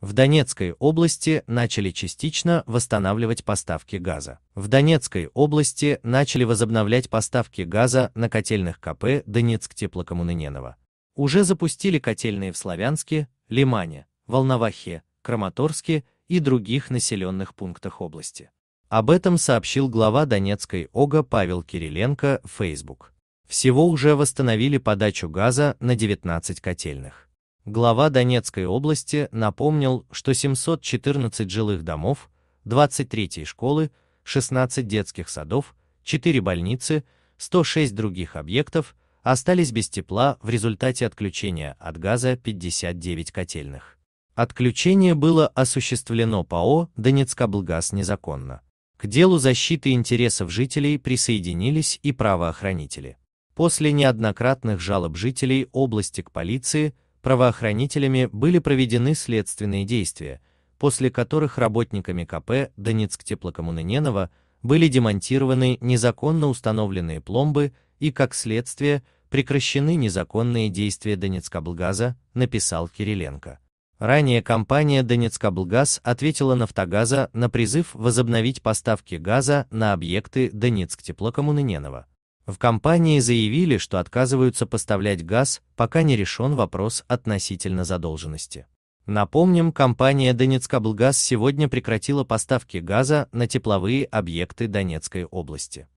В Донецкой области начали частично восстанавливать поставки газа. В Донецкой области начали возобновлять поставки газа на котельных КП Донецк теплокоммунененого. Уже запустили котельные в Славянске, Лимане, Волновахе, Краматорске и других населенных пунктах области. Об этом сообщил глава Донецкой ОГА Павел Кириленко в Facebook. Всего уже восстановили подачу газа на 19 котельных глава Донецкой области напомнил, что 714 жилых домов, 23 школы, 16 детских садов, 4 больницы, 106 других объектов остались без тепла в результате отключения от газа 59 котельных. Отключение было осуществлено ПАО «Донецкоблгаз» незаконно. К делу защиты интересов жителей присоединились и правоохранители. После неоднократных жалоб жителей области к полиции – правоохранителями были проведены следственные действия, после которых работниками КП Донецк-Теплокоммунененова были демонтированы незаконно установленные пломбы и, как следствие, прекращены незаконные действия Донецкоблгаза, написал Кириленко. Ранее компания Донецкоблгаз ответила Нафтогаза на призыв возобновить поставки газа на объекты Донецк-Теплокоммунененова. В компании заявили, что отказываются поставлять газ, пока не решен вопрос относительно задолженности. Напомним, компания «Донецкоблгаз» сегодня прекратила поставки газа на тепловые объекты Донецкой области.